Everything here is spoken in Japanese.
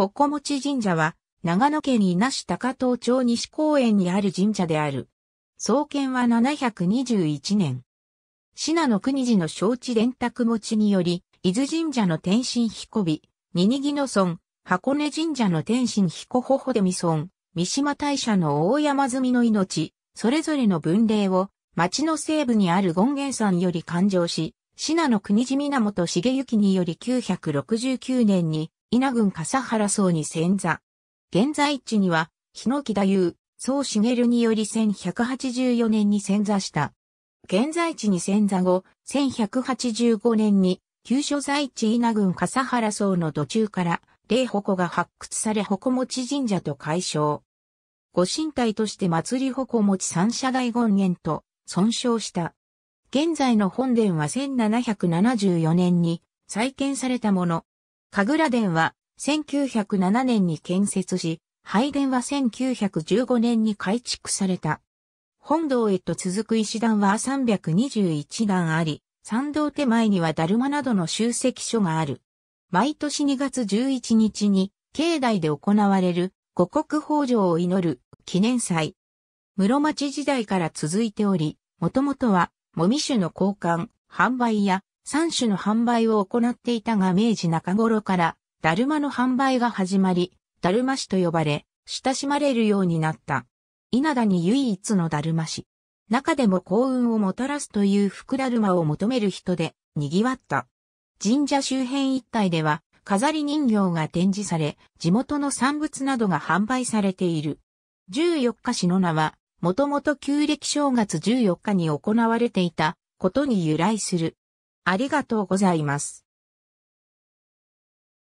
ほこもち神社は、長野県稲市高遠町西公園にある神社である。創建は721年。信濃国寺の承知連託持ちにより、伊豆神社の天神彦美、二ニギの村、箱根神社の天神彦ほほでみ村、三島大社の大山積みの命、それぞれの分霊を、町の西部にある権現山より勘定し、信濃国寺源重行により969年に稲郡笠原荘に潜座。現在地には、日野木田優、宗茂により1184年に潜座した。現在地に潜座後、1185年に、旧所在地稲郡笠原荘の途中から、霊鉾が発掘され鉾持神社と解消。ご神体として祭り鉾持三社大権現と、損傷した。現在の本殿は1774年に再建されたもの。神楽殿は1907年に建設し、拝殿は1915年に改築された。本堂へと続く石段は321段あり、参道手前にはダルマなどの集積所がある。毎年2月11日に、境内で行われる五国豊穣を祈る記念祭。室町時代から続いており、もともとは、もみ種の交換、販売や3種の販売を行っていたが明治中頃からだるまの販売が始まり、だるま市と呼ばれ、親しまれるようになった。稲田に唯一のだるま市。中でも幸運をもたらすという福だるまを求める人で賑わった。神社周辺一帯では飾り人形が展示され、地元の産物などが販売されている。14日市の名は、もともと旧暦正月14日に行われていたことに由来する。ありがとうございます。